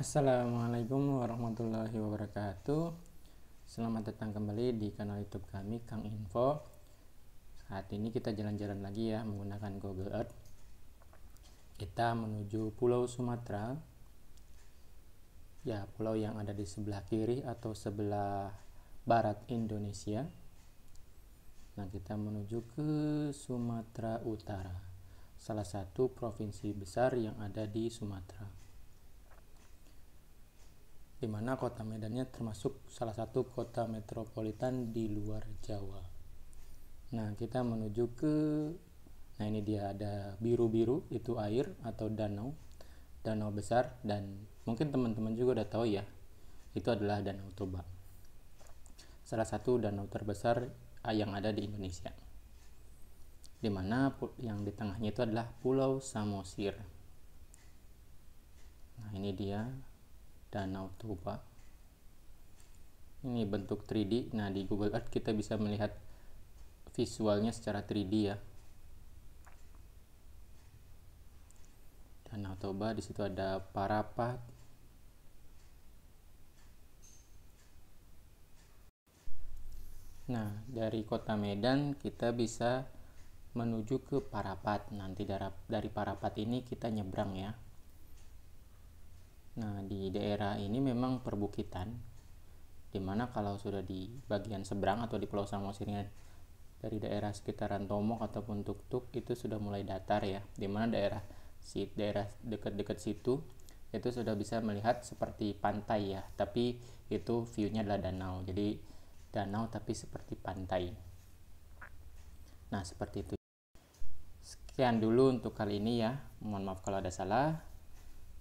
Assalamualaikum warahmatullahi wabarakatuh Selamat datang kembali di kanal youtube kami Kang Info Saat ini kita jalan-jalan lagi ya menggunakan Google Earth Kita menuju Pulau Sumatera Ya pulau yang ada di sebelah kiri atau sebelah barat Indonesia Nah kita menuju ke Sumatera Utara Salah satu provinsi besar yang ada di Sumatera di mana kota Medannya termasuk salah satu kota metropolitan di luar Jawa. Nah, kita menuju ke Nah, ini dia ada biru-biru itu air atau danau. Danau besar dan mungkin teman-teman juga udah tahu ya. Itu adalah Danau Toba. Salah satu danau terbesar ah, yang ada di Indonesia. Di mana yang di tengahnya itu adalah Pulau Samosir. Nah, ini dia Danau Toba ini bentuk 3D nah di Google Earth kita bisa melihat visualnya secara 3D ya Danau Toba di situ ada Parapat Nah, dari kota Medan kita bisa menuju ke Parapat. Nanti dari Parapat ini kita nyebrang ya di daerah ini memang perbukitan dimana kalau sudah di bagian seberang atau di Pulau Samosirnya dari daerah sekitaran Tomok ataupun Tuk Tuk itu sudah mulai datar ya dimana daerah si daerah dekat-dekat situ itu sudah bisa melihat seperti pantai ya tapi itu viewnya adalah danau jadi danau tapi seperti pantai nah seperti itu sekian dulu untuk kali ini ya mohon maaf kalau ada salah